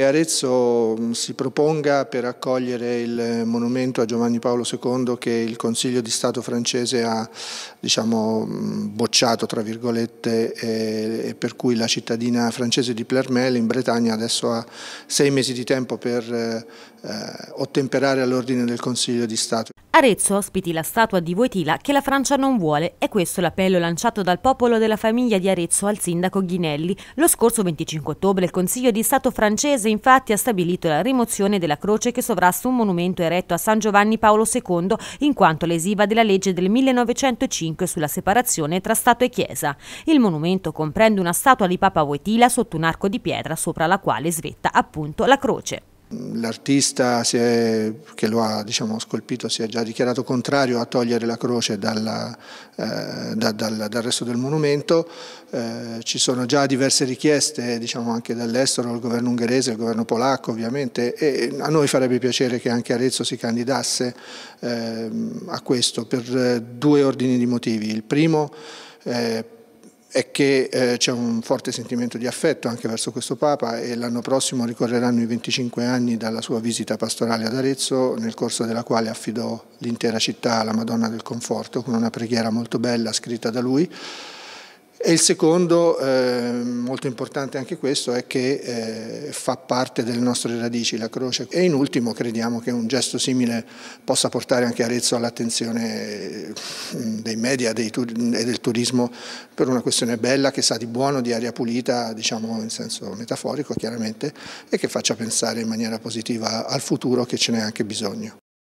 E Arezzo mm, si proponga per accogliere il monumento a Giovanni Paolo II che il Consiglio di Stato francese ha diciamo, mm, bocciato, tra virgolette, e, e per cui la cittadina francese di Plermel in Bretagna adesso ha sei mesi di tempo per eh, eh ottemperare all'ordine del Consiglio di Stato. Arezzo ospiti la statua di Voitila che la Francia non vuole e questo l'appello lanciato dal popolo della famiglia di Arezzo al sindaco Ghinelli. Lo scorso 25 ottobre il Consiglio di Stato francese infatti ha stabilito la rimozione della croce che sovrasta un monumento eretto a San Giovanni Paolo II in quanto lesiva della legge del 1905 sulla separazione tra Stato e Chiesa. Il monumento comprende una statua di Papa Voitila sotto un arco di pietra sopra la quale svetta appunto la croce. L'artista è, che lo ha diciamo, scolpito si è già dichiarato contrario a togliere la croce dalla, eh, da, dal, dal, resto del monumento, eh, ci sono già diverse richieste diciamo, anche dall'estero, il governo ungherese, il governo polacco ovviamente e a noi farebbe piacere che anche Arezzo si candidasse eh, a questo per eh, due ordini di motivi. Il primo eh, è che eh, c'è un forte sentimento di affetto anche verso questo Papa e l'anno prossimo ricorreranno i 25 anni dalla sua visita pastorale ad Arezzo, nel corso della quale affidò l'intera città alla Madonna del Conforto con una preghiera molto bella scritta da lui. E il secondo, eh, molto importante anche questo, è che eh, fa parte delle nostre radici la croce. E in ultimo crediamo che un gesto simile possa portare anche Arezzo all'attenzione eh, dei media dei e del turismo per una questione bella che sa di buono, di aria pulita, diciamo in senso metaforico chiaramente, e che faccia pensare in maniera positiva al futuro che ce n'è anche bisogno.